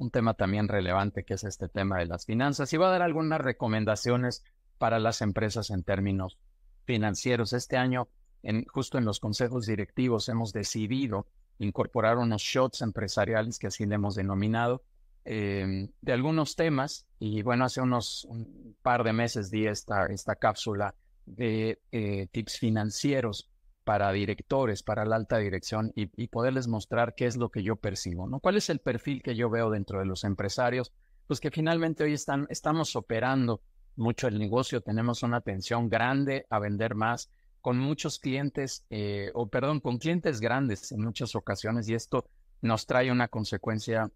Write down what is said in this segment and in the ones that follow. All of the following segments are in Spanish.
un tema también relevante que es este tema de las finanzas y va a dar algunas recomendaciones para las empresas en términos financieros. Este año, en, justo en los consejos directivos, hemos decidido incorporar unos shots empresariales que así le hemos denominado, eh, de algunos temas. Y bueno, hace unos un par de meses di esta, esta cápsula de eh, tips financieros para directores, para la alta dirección y, poderles mostrar qué es lo que yo percibo, ¿no? ¿Cuál es el perfil que yo veo dentro de los empresarios? Pues que finalmente hoy están, estamos operando mucho el negocio, tenemos una atención grande a vender más con muchos clientes, eh, o perdón, con clientes grandes en muchas ocasiones y esto nos trae una consecuencia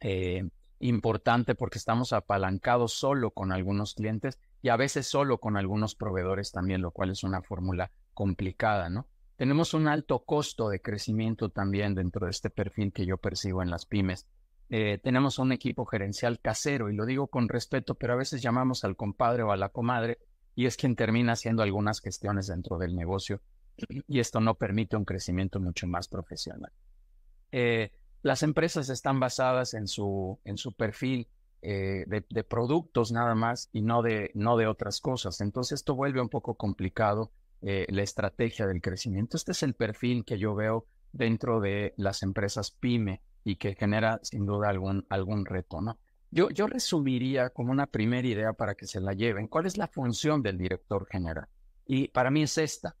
eh, importante porque estamos apalancados solo con algunos clientes y a veces solo con algunos proveedores también, lo cual es una fórmula complicada, ¿no? Tenemos un alto costo de crecimiento también dentro de este perfil que yo percibo en las pymes. Eh, tenemos un equipo gerencial casero, y lo digo con respeto, pero a veces llamamos al compadre o a la comadre, y es quien termina haciendo algunas gestiones dentro del negocio, y esto no permite un crecimiento mucho más profesional. Eh, las empresas están basadas en su, en su perfil eh, de, productos nada más y no de, no de otras cosas. Entonces esto vuelve un poco complicado eh, la estrategia del crecimiento. Este es el perfil que yo veo dentro de las empresas PyME y que genera sin duda algún, algún reto, ¿no? Yo, yo resumiría como una primera idea para que se la lleven. ¿Cuál es la función del director general? Y para mí es esta,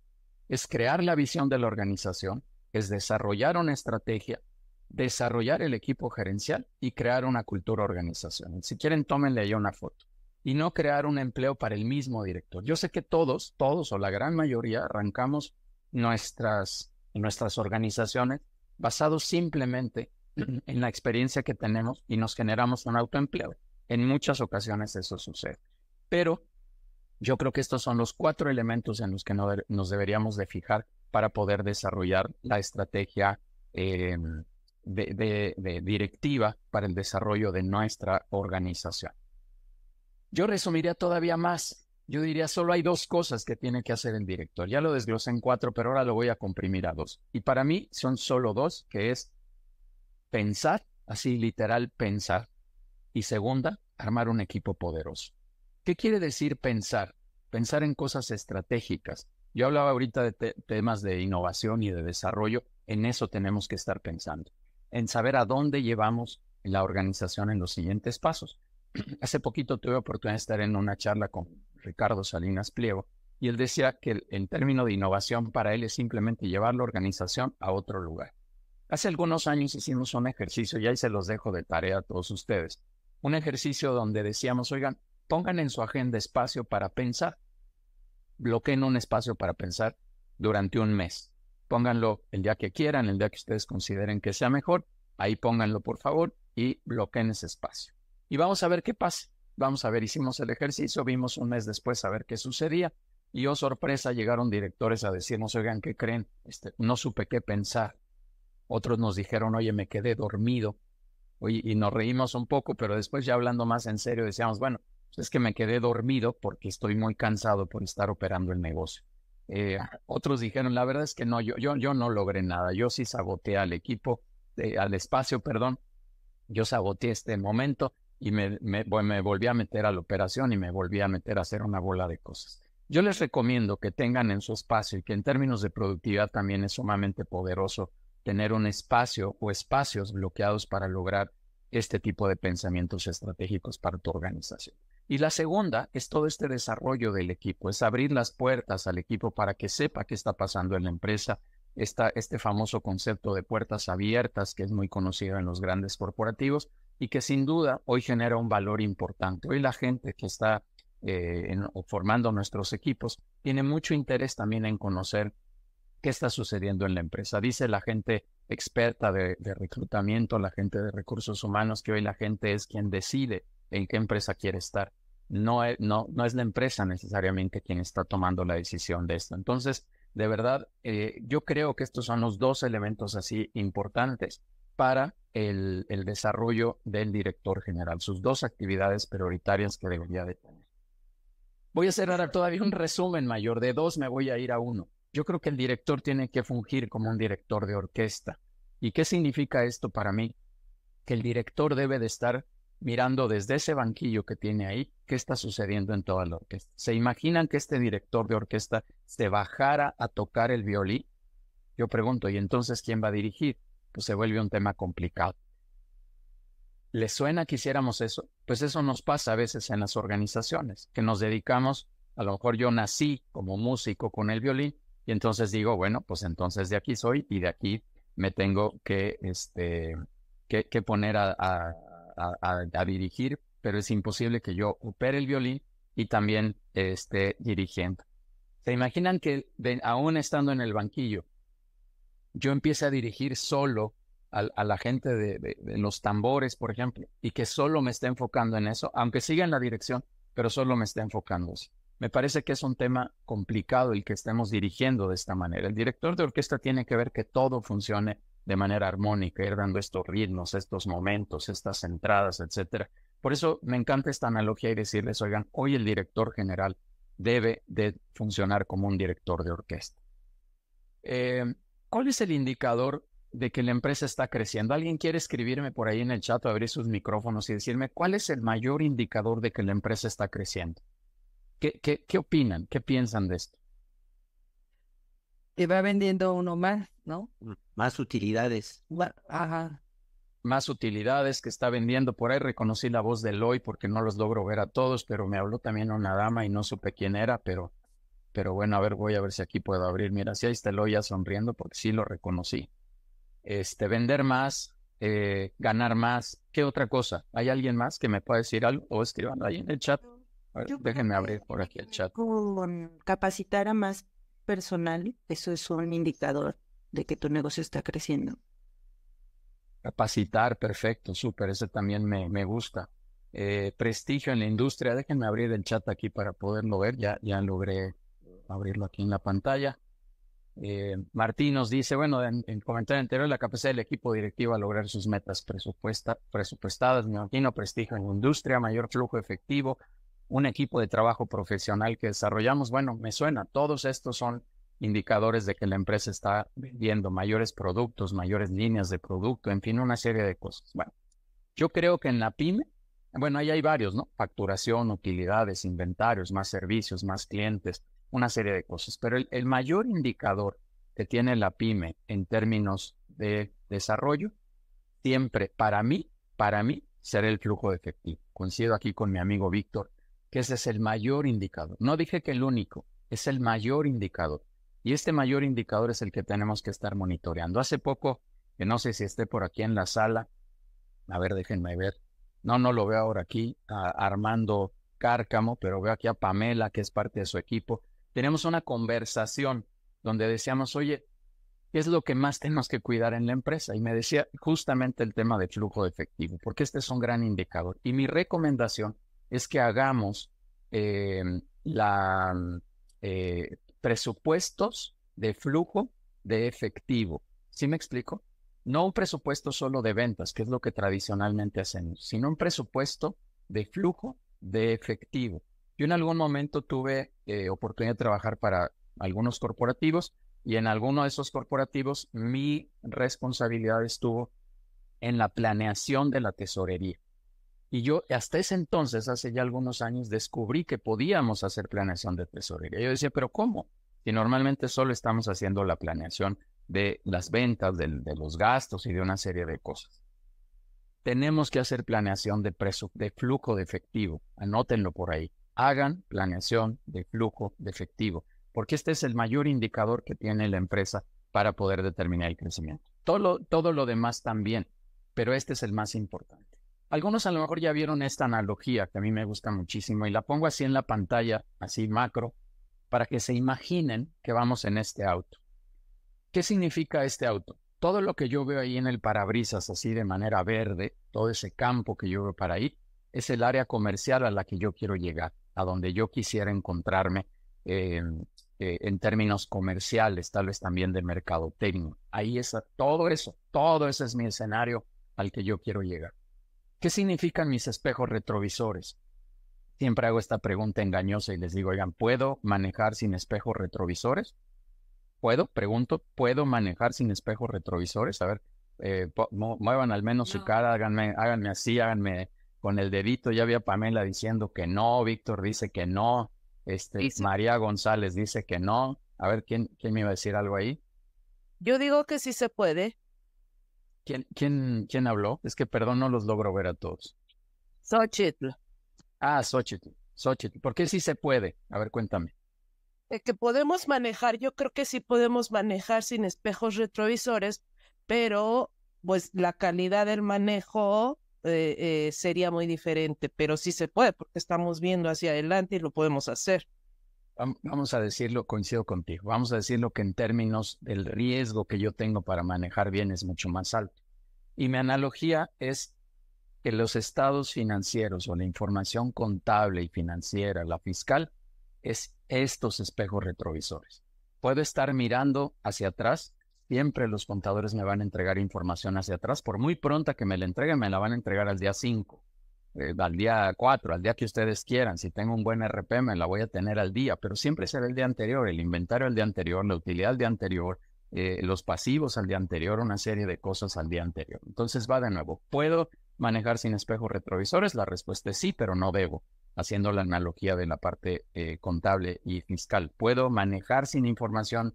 es crear la visión de la organización, es desarrollar una estrategia, desarrollar el equipo gerencial y crear una cultura organizacional. Si quieren, tómenle ahí una foto y no crear un empleo para el mismo director. Yo sé que todos, todos o la gran mayoría arrancamos nuestras, nuestras organizaciones basados simplemente en la experiencia que tenemos y nos generamos un autoempleo. En muchas ocasiones eso sucede. Pero yo creo que estos son los cuatro elementos en los que nos deberíamos de fijar para poder desarrollar la estrategia em, de directiva para el desarrollo de nuestra organización. Yo resumiría todavía más. Yo diría, solo hay dos cosas que tiene que hacer el director. Ya lo desglosé en cuatro, pero ahora lo voy a comprimir a dos. Y para mí son solo dos, que es pensar, así literal pensar. Y segunda, armar un equipo poderoso. ¿Qué quiere decir pensar? Pensar en cosas estratégicas. Yo hablaba ahorita de temas de innovación y de desarrollo. En eso tenemos que estar pensando. En saber a dónde llevamos la organización en los siguientes pasos. hace poquito tuve oportunidad de estar en una charla con Ricardo Salinas Pliego y él decía que en el término de innovación para él es simplemente llevar la organización a otro lugar. Hace algunos años hicimos un ejercicio y ahí se los dejo de tarea a todos ustedes. Un ejercicio donde decíamos, oigan, pongan en su agenda espacio para pensar. Bloqueen un espacio para pensar durante un mes. Pónganlo el día que quieran, el día que ustedes consideren que sea mejor. Ahí pónganlo, por favor, y bloqueen ese espacio y vamos a ver qué pasa. Vamos a ver, hicimos el ejercicio, vimos un mes después a ver qué sucedía y oh sorpresa, llegaron directores a decirnos, oigan, ¿qué creen? Este, no supe qué pensar. Otros nos dijeron, oye, me quedé dormido. y nos reímos un poco, pero después ya hablando más en serio decíamos, bueno, pues, es que me quedé dormido porque estoy muy cansado por estar operando el negocio. Eh, otros dijeron, la verdad es que no, yo, yo, no logré nada, yo sí saboteé al equipo, eh, al espacio, perdón, yo saboteé este momento y me, volví a meter a la operación y me volví a meter a hacer una bola de cosas. Yo les recomiendo que tengan en su espacio y que en términos de productividad también es sumamente poderoso tener un espacio o espacios bloqueados para lograr este tipo de pensamientos estratégicos para tu organización. Y la segunda es todo este desarrollo del equipo, es abrir las puertas al equipo para que sepa qué está pasando en la empresa. este famoso concepto de puertas abiertas que es muy conocido en los grandes corporativos, y que sin duda hoy genera un valor importante. Hoy la gente que está eh, formando nuestros equipos tiene mucho interés también en conocer qué está sucediendo en la empresa. Dice la gente experta de, reclutamiento, la gente de recursos humanos, que hoy la gente es quien decide en qué empresa quiere estar. No, e, no, no es la empresa necesariamente quien está tomando la decisión de esto. Entonces, de verdad, eh, yo creo que estos son los dos elementos así importantes para el, desarrollo del director general, sus dos actividades prioritarias que debería tener. Voy a cerrar todavía un resumen mayor, de dos me voy a ir a uno. Yo creo que el director tiene que fungir como un director de orquesta. ¿Y qué significa esto para mí? Que el director debe de estar mirando desde ese banquillo que tiene ahí qué está sucediendo en toda la orquesta. ¿Se imaginan que este director de orquesta se bajara a tocar el violín? Yo pregunto, ¿y entonces quién va a dirigir? pues se vuelve un tema complicado. ¿Les suena que hiciéramos eso? Pues eso nos pasa a veces en las organizaciones, que nos dedicamos, a lo mejor yo nací como músico con el violín y entonces digo, bueno, pues entonces de aquí soy y de aquí me tengo que, este, poner a, dirigir, pero es imposible que yo opere el violín y también esté dirigiendo. ¿Se imaginan que aún estando en el banquillo yo empiece a dirigir solo a, la gente de, los tambores, por ejemplo, y que solo me esté enfocando en eso, aunque siga en la dirección, pero solo me esté enfocando Me parece que es un tema complicado el que estemos dirigiendo de esta manera. El director de orquesta tiene que ver que todo funcione de manera armónica, ir dando estos ritmos, estos momentos, estas entradas, etc. Por eso me encanta esta analogía y decirles, oigan, hoy el director general debe de funcionar como un director de orquesta. Eh, ¿Cuál es el indicador de que la empresa está creciendo? ¿Alguien quiere escribirme por ahí en el chat, abrir sus micrófonos y decirme cuál es el mayor indicador de que la empresa está creciendo? ¿Qué, qué, opinan? ¿Qué piensan de esto? Que va vendiendo uno más, ¿no? Más utilidades. Más utilidades que está vendiendo. Por ahí reconocí la voz de Loy porque no los logro ver a todos, pero me habló también una dama y no supe quién era, pero pero bueno, a ver, voy a ver si aquí puedo abrir. Mira, si ahí está ya sonriendo porque sí lo reconocí. Este, vender más, eh, ganar más. ¿Qué otra cosa? ¿Hay alguien más que me pueda decir algo? O escriban ahí en el chat. déjenme abrir por aquí el chat. capacitar a más personal, eso es un indicador de que tu negocio está creciendo. Capacitar, perfecto, súper, ese también me, me gusta. Eh, prestigio en la industria, déjenme abrir el chat aquí para poderlo ver, ya, ya logré abrirlo aquí en la pantalla. Eh, Martín nos dice, bueno, en, el comentario anterior, la capacidad del equipo directivo a lograr sus metas presupuestadas, me imagino, prestigio en la industria, mayor flujo efectivo, un equipo de trabajo profesional que desarrollamos. Bueno, me suena, todos estos son indicadores de que la empresa está vendiendo mayores productos, mayores líneas de producto, en fin, una serie de cosas. Bueno, yo creo que en la pyme, bueno, ahí hay varios, ¿no? Facturación, utilidades, inventarios, más servicios, más clientes, una serie de cosas. Pero el, mayor indicador que tiene la pyme en términos de desarrollo, siempre para mí, para mí, será el flujo de efectivo. Coincido aquí con mi amigo Víctor, que ese es el mayor indicador. No dije que el único, es el mayor indicador. Y este mayor indicador es el que tenemos que estar monitoreando. Hace poco, que no sé si esté por aquí en la sala, a ver, déjenme ver. No, no lo veo ahora aquí, Armando Cárcamo, pero veo aquí a Pamela, que es parte de su equipo tenemos una conversación donde decíamos, oye, ¿qué es lo que más tenemos que cuidar en la empresa? Y me decía justamente el tema de flujo de efectivo, porque este es un gran indicador. Y mi recomendación es que hagamos eh, la, eh, presupuestos de flujo de efectivo. ¿Sí me explico? No un presupuesto solo de ventas, que es lo que tradicionalmente hacemos, sino un presupuesto de flujo de efectivo. Yo en algún momento tuve eh, oportunidad de trabajar para algunos corporativos y en alguno de esos corporativos mi responsabilidad estuvo en la planeación de la tesorería. Y yo hasta ese entonces, hace ya algunos años, descubrí que podíamos hacer planeación de tesorería. Yo decía, pero ¿cómo? Si normalmente solo estamos haciendo la planeación de las ventas, de, los gastos y de una serie de cosas. Tenemos que hacer planeación de, de flujo de efectivo. Anótenlo por ahí hagan planeación de flujo de efectivo, porque este es el mayor indicador que tiene la empresa para poder determinar el crecimiento. Todo lo, demás también, pero este es el más importante. Algunos a lo mejor ya vieron esta analogía que a mí me gusta muchísimo y la pongo así en la pantalla, así macro, para que se imaginen que vamos en este auto. ¿Qué significa este auto? Todo lo que yo veo ahí en el parabrisas, así de manera verde, todo ese campo que yo veo para ahí, es el área comercial a la que yo quiero llegar a donde yo quisiera encontrarme em, eh, en términos comerciales, tal vez también de mercado técnico. Ahí está todo eso, todo ese es mi escenario al que yo quiero llegar. ¿Qué significan mis espejos retrovisores? Siempre hago esta pregunta engañosa y les digo, oigan, ¿puedo manejar sin espejos retrovisores? ¿Puedo? Pregunto, ¿puedo manejar sin espejos retrovisores? A ver, eh, muevan al menos su cara, háganme, háganme así, háganme con el dedito, ya había Pamela diciendo que no, Víctor dice que no, este, María González dice que no. A ver, ¿quién, ¿quién me iba a decir algo ahí? Yo digo que sí se puede. ¿Quién, quién, quién habló? Es que, perdón, no los logro ver a todos. Xochitl. Ah, Xochitl. Xochitl. ¿Por qué sí se puede? A ver, cuéntame. que podemos manejar, yo creo que sí podemos manejar sin espejos retrovisores, pero pues la calidad del manejo eh, eh, sería muy diferente, pero sí se puede porque estamos viendo hacia adelante y lo podemos hacer. Vamos a decirlo, coincido contigo, vamos a decirlo que en términos del riesgo que yo tengo para manejar bien es mucho más alto. Y mi analogía es que los estados financieros o la información contable y financiera, la fiscal, es estos espejos retrovisores. Puedo estar mirando hacia atrás siempre los contadores me van a entregar información hacia atrás. Por muy pronta que me la entreguen, me la van a entregar al día 5, eh, al día 4, al día que ustedes quieran. Si tengo un buen RP, me la voy a tener al día, pero siempre será el día anterior, el inventario al día anterior, la utilidad al día anterior, eh, los pasivos al día anterior, una serie de cosas al día anterior. Entonces va de nuevo, ¿puedo manejar sin espejos retrovisores? La respuesta es sí, pero no debo, haciendo la analogía de la parte eh, contable y fiscal. ¿Puedo manejar sin información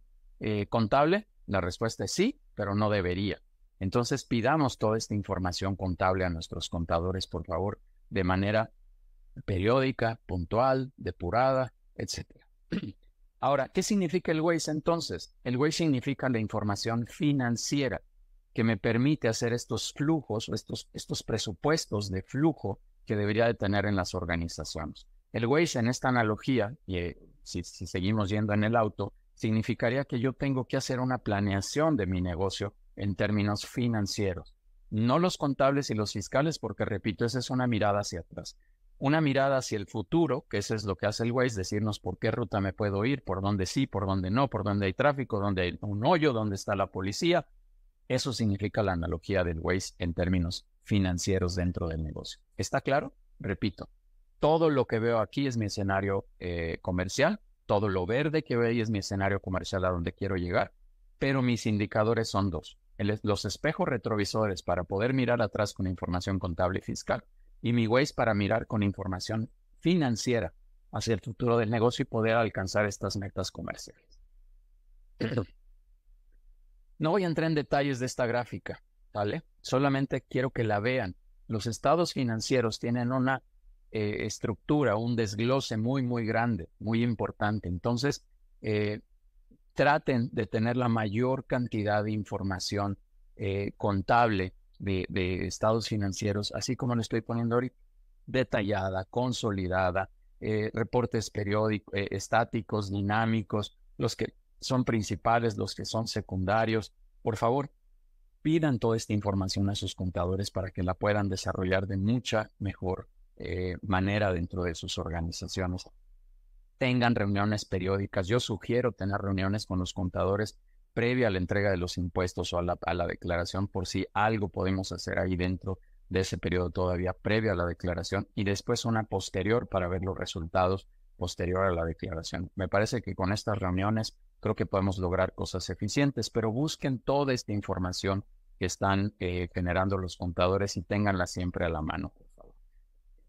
contable? La respuesta es sí, pero no debería. Entonces pidamos toda esta información contable a nuestros contadores, por favor, de manera periódica, puntual, depurada, etc. Ahora, ¿qué significa el Waze entonces? El Waze significa la información financiera que me permite hacer estos flujos, estos, estos presupuestos de flujo que debería de tener en las organizaciones. El Waze, en esta analogía, y eh, si seguimos yendo en el auto, significaría que yo tengo que hacer una planeación de mi negocio en términos financieros, no los contables y los fiscales, porque repito, esa es una mirada hacia atrás. Una mirada hacia el futuro, que eso es lo que hace el Waze, decirnos por qué ruta me puedo ir, por dónde sí, por dónde no, por dónde hay tráfico, dónde hay un hoyo, dónde está la policía. Eso significa la analogía del Waze en términos financieros dentro del negocio. ¿Está claro? Repito, todo lo que veo aquí es mi escenario eh, comercial, todo lo verde que veis es mi escenario comercial a donde quiero llegar, pero mis indicadores son dos. los espejos retrovisores para poder mirar atrás con información contable y fiscal y mi Waze para mirar con información financiera hacia el futuro del negocio y poder alcanzar estas metas comerciales. No voy a entrar en detalles de esta gráfica, ¿vale? Solamente quiero que la vean. Los estados financieros tienen una eh, estructura, un desglose muy, muy grande, muy importante. Entonces, eh, traten de tener la mayor cantidad de información eh, contable de, de, estados financieros, así como lo estoy poniendo ahorita, detallada, consolidada, reportes periódicos, estáticos, dinámicos, los que son principales, los que son secundarios. Por favor, pidan toda esta información a sus contadores para que la puedan desarrollar de mucha mejor eh, manera dentro de sus organizaciones. Tengan reuniones periódicas. Yo sugiero tener reuniones con los contadores previa a la entrega de los impuestos o a la, declaración por si algo podemos hacer ahí dentro de ese periodo todavía previa a la declaración y después una posterior para ver los resultados posterior a la declaración. Me parece que con estas reuniones creo que podemos lograr cosas eficientes, pero busquen toda esta información que están eh, generando los contadores y tenganla siempre a la mano.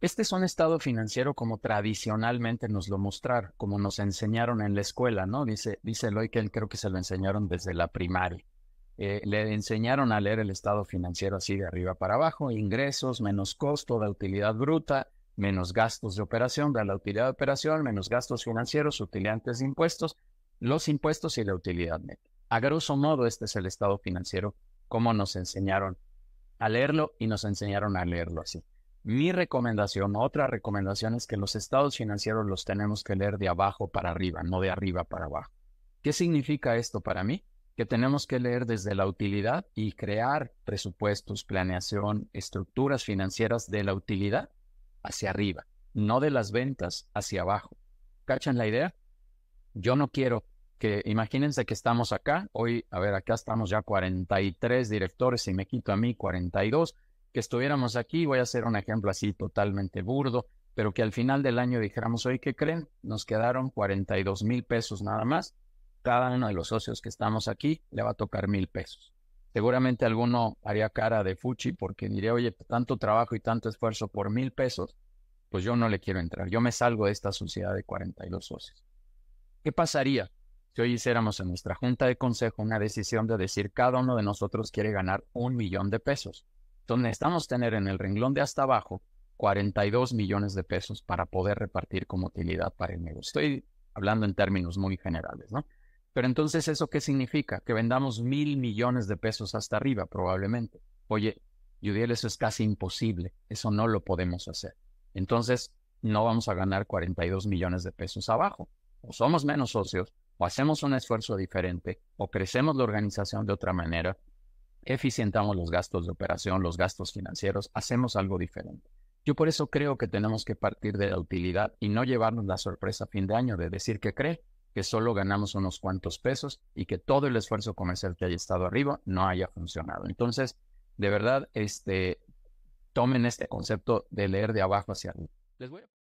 Este es un estado financiero como tradicionalmente nos lo mostrar, como nos enseñaron en la escuela, ¿no? Dice, dice que él creo que se lo enseñaron desde la primaria. Eh, le enseñaron a leer el estado financiero así de arriba para abajo, ingresos menos costo de utilidad bruta, menos gastos de operación, de la utilidad de operación, menos gastos financieros, utilidades de impuestos, los impuestos y la utilidad neta. A grosso modo, este es el estado financiero, como nos enseñaron a leerlo y nos enseñaron a leerlo así. Mi recomendación, otra recomendación es que los estados financieros los tenemos que leer de abajo para arriba, no de arriba para abajo. ¿Qué significa esto para mí? Que tenemos que leer desde la utilidad y crear presupuestos, planeación, estructuras financieras de la utilidad hacia arriba, no de las ventas hacia abajo. ¿Cachan la idea? Yo no quiero que imagínense que estamos acá, hoy, a ver, acá estamos ya 43 directores y me quito a mí 42, estuviéramos aquí, voy a hacer un ejemplo así totalmente burdo, pero que al final del año dijéramos, oye, ¿qué creen? Nos quedaron 42 mil pesos nada más. Cada uno de los socios que estamos aquí le va a tocar mil pesos. Seguramente alguno haría cara de fuchi porque diría, oye, tanto trabajo y tanto esfuerzo por mil pesos, pues yo no le quiero entrar. Yo me salgo de esta sociedad de 42 socios. ¿Qué pasaría si hoy hiciéramos en nuestra junta de consejo una decisión de decir cada uno de nosotros quiere ganar un millón de pesos? Entonces necesitamos tener en el renglón de hasta abajo 42 millones de pesos para poder repartir como utilidad para el negocio. Estoy hablando en términos muy generales, ¿no? Pero entonces, ¿eso qué significa? Que vendamos mil millones de pesos hasta arriba, probablemente. Oye, Judiel, eso es casi imposible. Eso no lo podemos hacer. Entonces, no vamos a ganar 42 millones de pesos abajo. O somos menos socios, o hacemos un esfuerzo diferente, o crecemos la organización de otra manera, eficientamos los gastos de operación, los gastos financieros, hacemos algo diferente. Yo por eso creo que tenemos que partir de la utilidad y no llevarnos la sorpresa a fin de año de decir que cree que solo ganamos unos cuantos pesos y que todo el esfuerzo comercial que haya estado arriba no haya funcionado. Entonces, de verdad, este, tomen este concepto de leer de abajo hacia arriba. Les voy a...